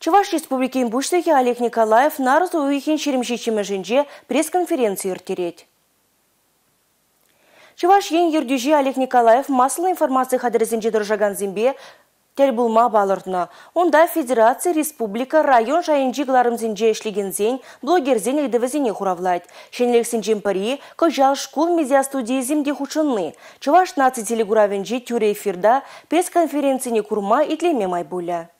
Чуваш Республики Имбуштыхи Олег Николаев нарызу уйхен шеремшечеме жінже пресс-конференции ртереть. Чуваш ен ердюжи Олег Николаев маслы информация дружаган зимбе тельбулма балардна. Он Онда Федерация, Республика, район зень и блогерзен елдівізіне Шенлик синджим пари, кожал школ медиа студии зімде хұчынны. Чуваш наци телегуравенджи тюре эфирда пресс-конференцияне курма итлеме майбуля.